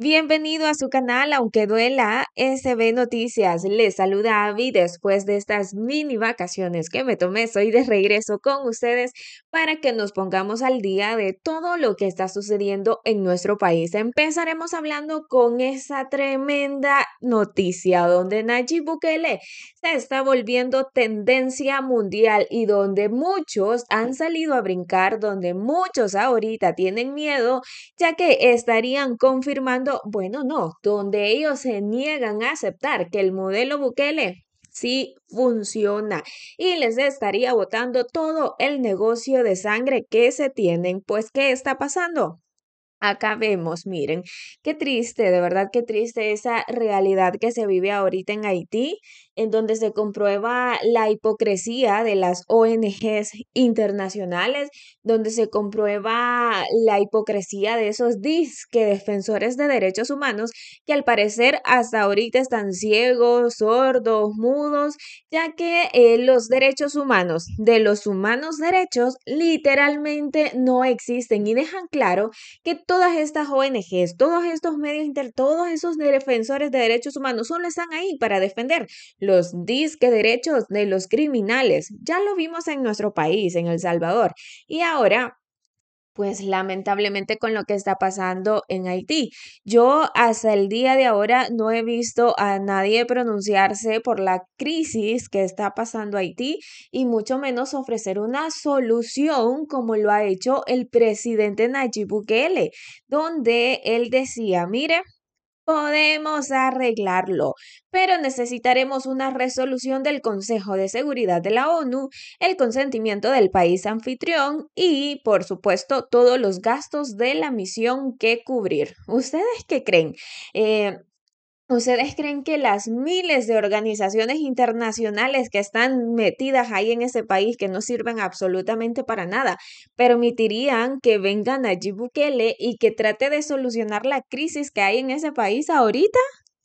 Bienvenido a su canal, aunque duela, SB este Noticias. Les saluda Avi después de estas mini vacaciones que me tomé. Soy de regreso con ustedes para que nos pongamos al día de todo lo que está sucediendo en nuestro país. Empezaremos hablando con esa tremenda noticia donde Nayib Bukele se está volviendo tendencia mundial y donde muchos han salido a brincar, donde muchos ahorita tienen miedo, ya que estarían confirmando bueno, no, donde ellos se niegan a aceptar que el modelo Bukele sí funciona y les estaría botando todo el negocio de sangre que se tienen. Pues, ¿qué está pasando? Acá vemos, miren, qué triste, de verdad, qué triste esa realidad que se vive ahorita en Haití en donde se comprueba la hipocresía de las ONGs internacionales, donde se comprueba la hipocresía de esos disque defensores de derechos humanos que al parecer hasta ahorita están ciegos, sordos, mudos, ya que eh, los derechos humanos de los humanos derechos literalmente no existen y dejan claro que todas estas ONGs, todos estos medios inter, todos esos defensores de derechos humanos solo están ahí para defender los disque derechos de los criminales. Ya lo vimos en nuestro país, en El Salvador. Y ahora pues lamentablemente con lo que está pasando en Haití. Yo hasta el día de ahora no he visto a nadie pronunciarse por la crisis que está pasando Haití y mucho menos ofrecer una solución como lo ha hecho el presidente Nayib Bukele, donde él decía, mire, podemos arreglarlo, pero necesitaremos una resolución del Consejo de Seguridad de la ONU, el consentimiento del país anfitrión y, por supuesto, todos los gastos de la misión que cubrir. ¿Ustedes qué creen? Eh, ¿Ustedes creen que las miles de organizaciones internacionales que están metidas ahí en ese país, que no sirven absolutamente para nada, permitirían que vengan a Bukele y que trate de solucionar la crisis que hay en ese país ahorita?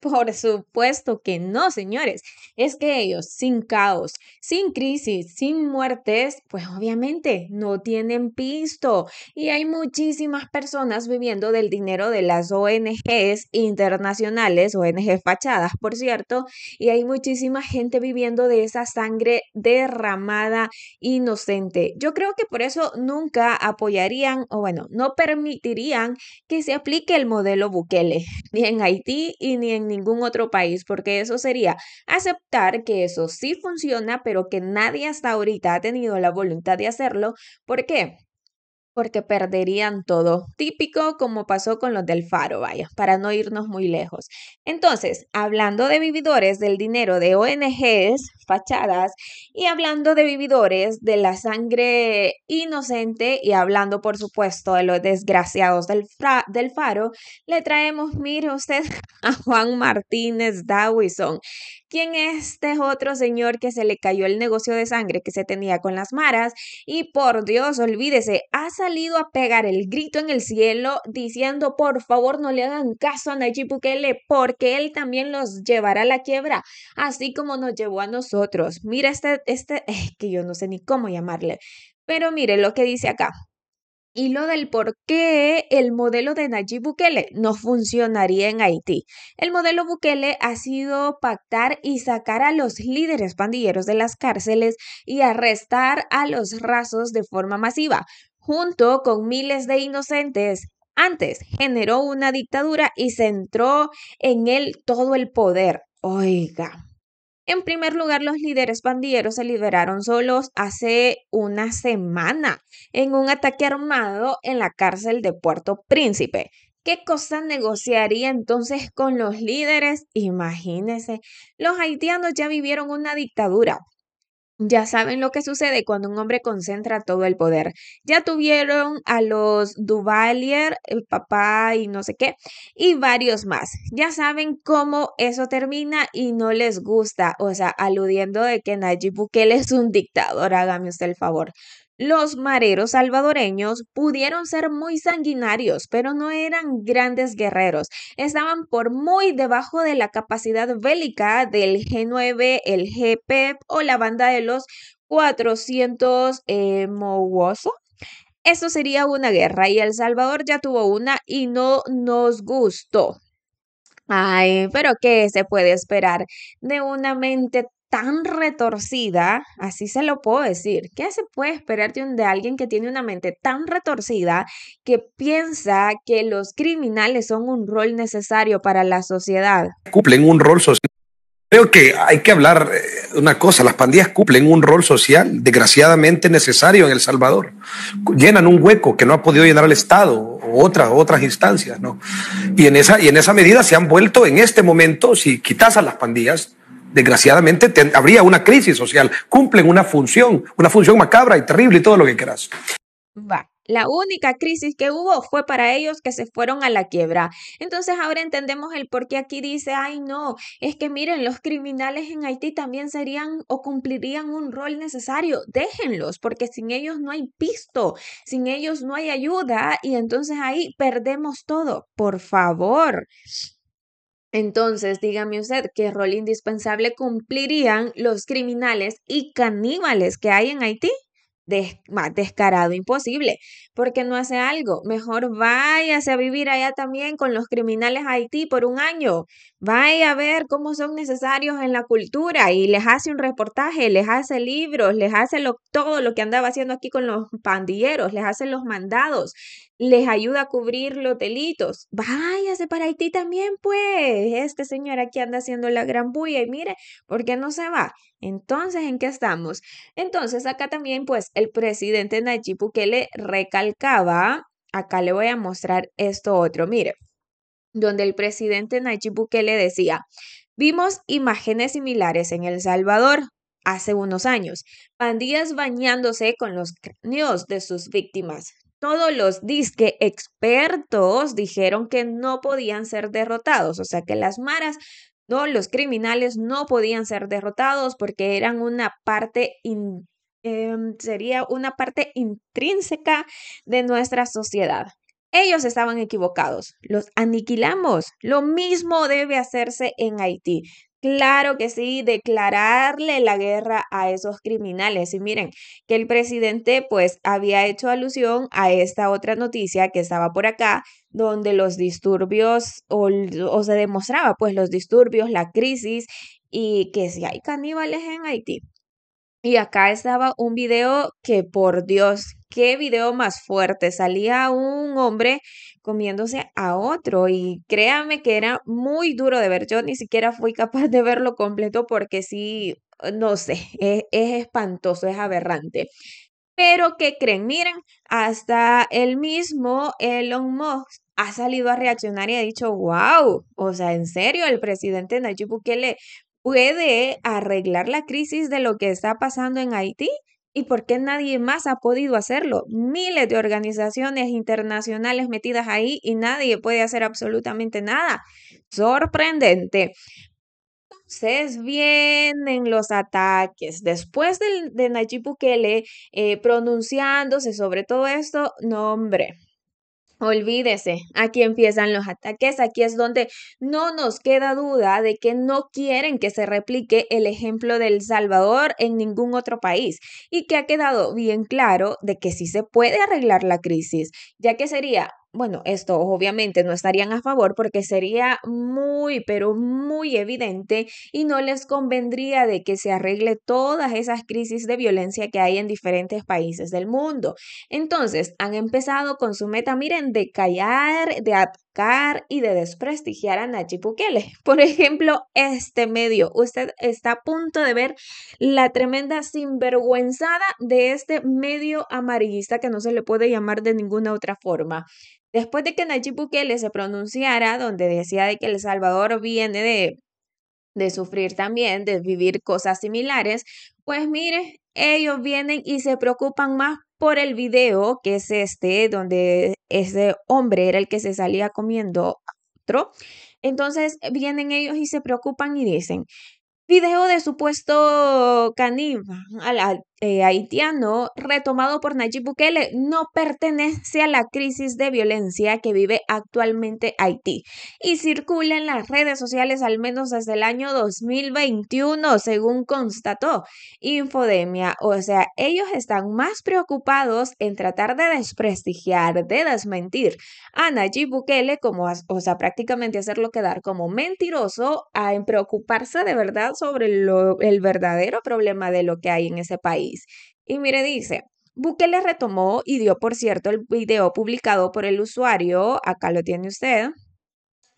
Por supuesto que no, señores. Es que ellos, sin caos, sin crisis, sin muertes, pues obviamente no tienen pisto. Y hay muchísimas personas viviendo del dinero de las ONGs internacionales, ONG fachadas, por cierto, y hay muchísima gente viviendo de esa sangre derramada inocente. Yo creo que por eso nunca apoyarían o bueno, no permitirían que se aplique el modelo Bukele, ni en Haití y ni en ningún otro país, porque eso sería aceptar que eso sí funciona, pero que nadie hasta ahorita ha tenido la voluntad de hacerlo. ¿Por qué? porque perderían todo. Típico como pasó con los del Faro, vaya, para no irnos muy lejos. Entonces, hablando de vividores del dinero de ONGs, fachadas, y hablando de vividores de la sangre inocente, y hablando, por supuesto, de los desgraciados del, del Faro, le traemos, mire usted, a Juan Martínez Dawison es este otro señor que se le cayó el negocio de sangre que se tenía con las maras y por Dios, olvídese, ha salido a pegar el grito en el cielo diciendo por favor no le hagan caso a Nayib porque él también los llevará a la quiebra, así como nos llevó a nosotros. Mira este, este, que yo no sé ni cómo llamarle, pero mire lo que dice acá. Y lo del por qué el modelo de Nayib Bukele no funcionaría en Haití. El modelo Bukele ha sido pactar y sacar a los líderes pandilleros de las cárceles y arrestar a los rasos de forma masiva, junto con miles de inocentes. Antes generó una dictadura y centró en él todo el poder. Oiga, en primer lugar, los líderes pandilleros se liberaron solos hace una semana en un ataque armado en la cárcel de Puerto Príncipe. ¿Qué cosa negociaría entonces con los líderes? Imagínense, los haitianos ya vivieron una dictadura ya saben lo que sucede cuando un hombre concentra todo el poder. Ya tuvieron a los Duvalier, el papá y no sé qué, y varios más. Ya saben cómo eso termina y no les gusta. O sea, aludiendo de que Najib Bukele es un dictador, hágame usted el favor. Los mareros salvadoreños pudieron ser muy sanguinarios, pero no eran grandes guerreros. Estaban por muy debajo de la capacidad bélica del G9, el GPEP e o la banda de los 400 eh, Eso Esto sería una guerra y El Salvador ya tuvo una y no nos gustó. Ay, pero ¿qué se puede esperar de una mente tan retorcida, así se lo puedo decir. ¿Qué se puede esperar de alguien que tiene una mente tan retorcida que piensa que los criminales son un rol necesario para la sociedad? Cumplen un rol social. Creo que hay que hablar eh, una cosa, las pandillas cumplen un rol social desgraciadamente necesario en El Salvador. Llenan un hueco que no ha podido llenar el Estado o otras, otras instancias, ¿no? Y en, esa, y en esa medida se han vuelto en este momento, si quitas a las pandillas, desgraciadamente habría una crisis social. Cumplen una función, una función macabra y terrible y todo lo que quieras. Va. La única crisis que hubo fue para ellos que se fueron a la quiebra. Entonces ahora entendemos el por qué aquí dice, ay no, es que miren, los criminales en Haití también serían o cumplirían un rol necesario. Déjenlos, porque sin ellos no hay pisto, sin ellos no hay ayuda y entonces ahí perdemos todo. Por favor, entonces, dígame usted qué rol indispensable cumplirían los criminales y caníbales que hay en Haití. Des, más descarado imposible, porque no hace algo. Mejor váyase a vivir allá también con los criminales Haití por un año. Vaya a ver cómo son necesarios en la cultura y les hace un reportaje, les hace libros, les hace lo, todo lo que andaba haciendo aquí con los pandilleros, les hace los mandados, les ayuda a cubrir los delitos. Váyase para Haití también, pues. Este señor aquí anda haciendo la gran bulla y mire, ¿por qué no se va? Entonces, ¿en qué estamos? Entonces, acá también, pues, el presidente Nayib Bukele recalcaba, acá le voy a mostrar esto otro, mire, donde el presidente Nayib Bukele decía, vimos imágenes similares en El Salvador, hace unos años. Pandillas bañándose con los cráneos de sus víctimas. Todos los disque expertos dijeron que no podían ser derrotados, o sea que las maras los criminales no podían ser derrotados porque eran una parte em, sería una parte intrínseca de nuestra sociedad. Ellos estaban equivocados, los aniquilamos. Lo mismo debe hacerse en Haití. Claro que sí, declararle la guerra a esos criminales. Y miren, que el presidente pues había hecho alusión a esta otra noticia que estaba por acá, donde los disturbios o, se demostraba pues los disturbios, la crisis y que si hay caníbales en Haití. Y acá estaba un video que por Dios, qué video más fuerte. Salía un hombre comiéndose a otro y créanme que era muy duro de ver. Yo ni siquiera fui capaz de verlo completo porque sí, no sé, es, espantoso, es aberrante. Pero ¿qué creen, miren, hasta el mismo Elon Musk ha salido a reaccionar y ha dicho, wow, o sea, en serio, el presidente Nayib Bukele puede arreglar la crisis de lo que está pasando en Haití. ¿Y por qué nadie más ha podido hacerlo? Miles de organizaciones internacionales metidas ahí y nadie puede hacer absolutamente nada. Sorprendente. Entonces vienen los ataques. Después de, de Nayib Bukele eh, pronunciándose sobre todo esto, nombre. Olvídese, aquí empiezan los ataques, aquí es donde no nos queda duda de que no quieren que se replique el ejemplo del Salvador en ningún otro país y que ha quedado bien claro de que sí se puede arreglar la crisis, ya que sería bueno, esto obviamente no estarían a favor porque sería muy, pero muy evidente y no les convendría de que se arregle todas esas crisis de violencia que hay en diferentes países del mundo. Entonces, han empezado con su meta, miren, de callar, de y de desprestigiar a Nachi Bukele. Por ejemplo, este medio. Usted está a punto de ver la tremenda sinvergüenzada de este medio amarillista que no se le puede llamar de ninguna otra forma. Después de que Nachi Bukele se pronunciara, donde decía de que El Salvador viene de, de sufrir también, de vivir cosas similares, pues mire, ellos vienen y se preocupan más por el video que es este, donde ese hombre era el que se salía comiendo otro. Entonces vienen ellos y se preocupan y dicen, Video de supuesto caníbal eh, haitiano retomado por Nayib Bukele no pertenece a la crisis de violencia que vive actualmente Haití y circula en las redes sociales al menos desde el año 2021, según constató Infodemia. O sea, ellos están más preocupados en tratar de desprestigiar, de desmentir a Nayib Bukele, como, o sea, prácticamente hacerlo quedar como mentiroso, a en preocuparse de verdad sobre el verdadero problema de lo que hay en ese país. Y mire, dice, le retomó y dio, por cierto, el video publicado por el usuario, acá lo tiene usted,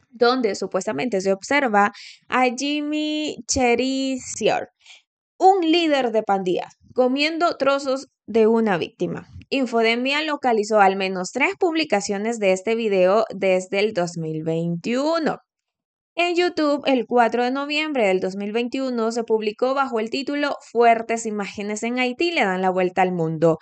donde supuestamente se observa a Jimmy Cherizier, un líder de pandilla, comiendo trozos de una víctima. Infodemia localizó al menos tres publicaciones de este video desde el 2021. En YouTube, el 4 de noviembre del 2021, se publicó bajo el título Fuertes imágenes en Haití le dan la vuelta al mundo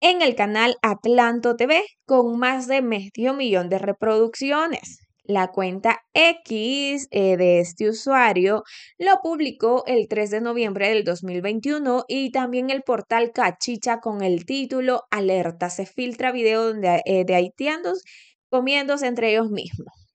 en el canal Atlanto TV con más de medio millón de reproducciones. La cuenta X eh, de este usuario lo publicó el 3 de noviembre del 2021 y también el portal Cachicha con el título Alerta. Se filtra video de, eh, de haitianos comiéndose entre ellos mismos.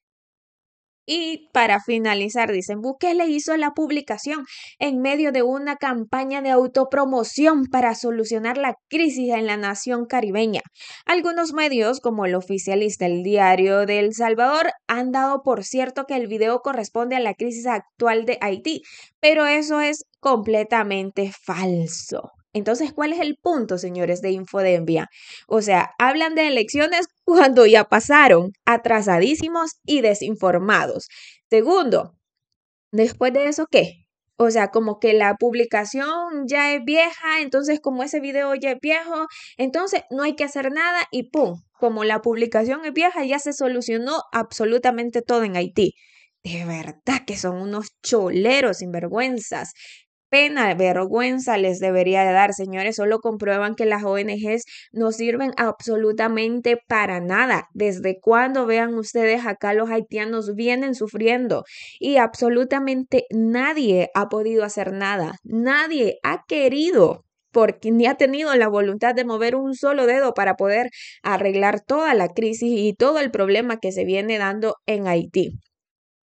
Y para finalizar, dicen, le hizo la publicación en medio de una campaña de autopromoción para solucionar la crisis en la nación caribeña. Algunos medios, como el oficialista El Diario de El Salvador, han dado por cierto que el video corresponde a la crisis actual de Haití, pero eso es completamente falso. Entonces, ¿cuál es el punto, señores de Infodembia? O sea, hablan de elecciones cuando ya pasaron atrasadísimos y desinformados. Segundo, después de eso, ¿qué? O sea, como que la publicación ya es vieja, entonces como ese video ya es viejo, entonces no hay que hacer nada y ¡pum! Como la publicación es vieja, ya se solucionó absolutamente todo en Haití. De verdad que son unos choleros sinvergüenzas pena, vergüenza les debería de dar, señores. Solo comprueban que las ONGs no sirven absolutamente para nada. Desde cuando vean ustedes acá los haitianos vienen sufriendo y absolutamente nadie ha podido hacer nada. Nadie ha querido porque ni ha tenido la voluntad de mover un solo dedo para poder arreglar toda la crisis y todo el problema que se viene dando en Haití.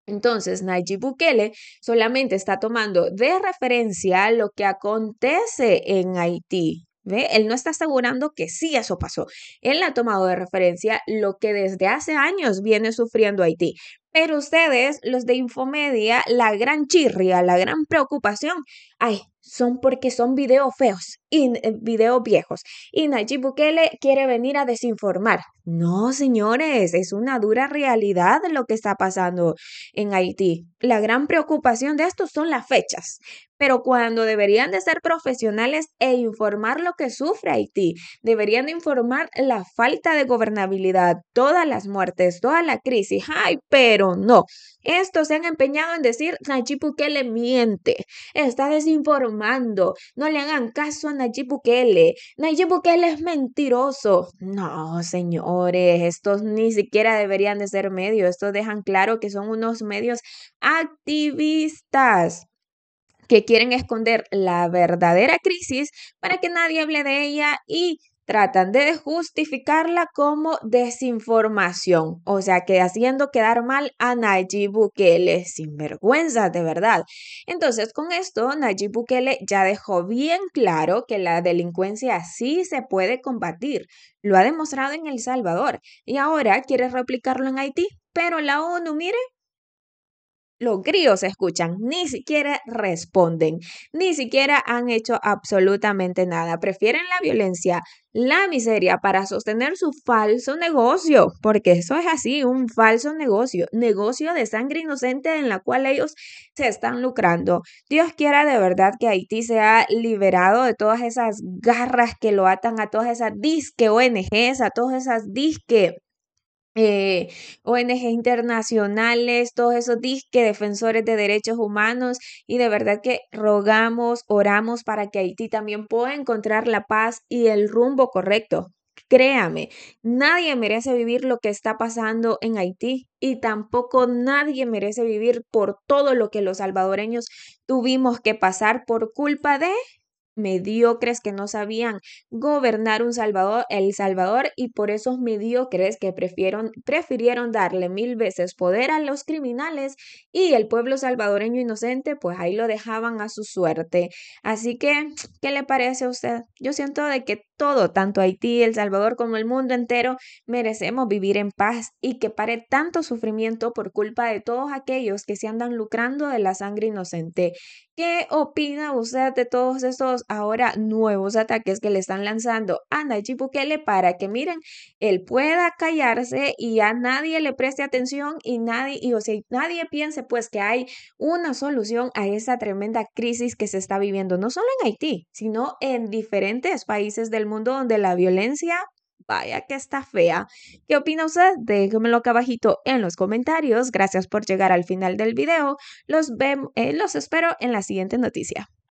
Entonces, Nayib Bukele solamente está tomando de referencia lo que acontece en Haití, ¿Ve? Él no está asegurando que sí eso pasó. Él ha tomado de referencia lo que desde hace años viene sufriendo Haití. Pero ustedes, los de Infomedia, la gran chirria, la gran preocupación, ay, son porque son videos feos y eh, videos viejos. Y Nayib Bukele quiere venir a desinformar. No, señores, es una dura realidad lo que está pasando en Haití. La gran preocupación de estos son las fechas. Pero cuando deberían de ser profesionales e informar lo que sufre Haití, deberían de informar la falta de gobernabilidad, todas las muertes, toda la crisis. Ay, pero no, estos se han empeñado en decir Nayib Bukele miente, está desinformando, no le hagan caso a Nayib Bukele, Nayib Bukele es mentiroso. No, señores, estos ni siquiera deberían de ser medios, estos dejan claro que son unos medios activistas que quieren esconder la verdadera crisis para que nadie hable de ella y tratan de justificarla como desinformación, o sea que haciendo quedar mal a Nayib Bukele, sinvergüenza de verdad. Entonces con esto Nayib Bukele ya dejó bien claro que la delincuencia sí se puede combatir, lo ha demostrado en El Salvador y ahora quiere replicarlo en Haití, pero la ONU, mire, los gríos escuchan, ni siquiera responden, ni siquiera han hecho absolutamente nada. Prefieren la violencia, la miseria para sostener su falso negocio, porque eso es así, un falso negocio, negocio de sangre inocente en la cual ellos se están lucrando. Dios quiera de verdad que Haití sea liberado de todas esas garras que lo atan a todas esas disque ONGs, a todas esas disque eh, ONG internacionales, todos esos disques defensores de derechos humanos y de verdad que rogamos, oramos para que Haití también pueda encontrar la paz y el rumbo correcto. Créame, nadie merece vivir lo que está pasando en Haití y tampoco nadie merece vivir por todo lo que los salvadoreños tuvimos que pasar por culpa de mediocres que no sabían gobernar un Salvador, El Salvador y por esos mediocres que prefirieron, prefirieron darle mil veces poder a los criminales y el pueblo salvadoreño inocente, pues ahí lo dejaban a su suerte. Así que, ¿qué le parece a usted? Yo siento de que todo, tanto Haití, El Salvador como el mundo entero, merecemos vivir en paz y que pare tanto sufrimiento por culpa de todos aquellos que se andan lucrando de la sangre inocente. ¿Qué opina usted de todos estos ahora nuevos ataques que le están lanzando a Nayib Bukele para que miren, él pueda callarse y a nadie le preste atención y nadie, y, o sea, nadie piense pues que hay una solución a esa tremenda crisis que se está viviendo, no solo en Haití, sino en diferentes países del mundo donde la violencia vaya que está fea. ¿Qué opina usted? Déjenmelo acá abajito en los comentarios. Gracias por llegar al final del video. Los, eh, los espero en la siguiente noticia.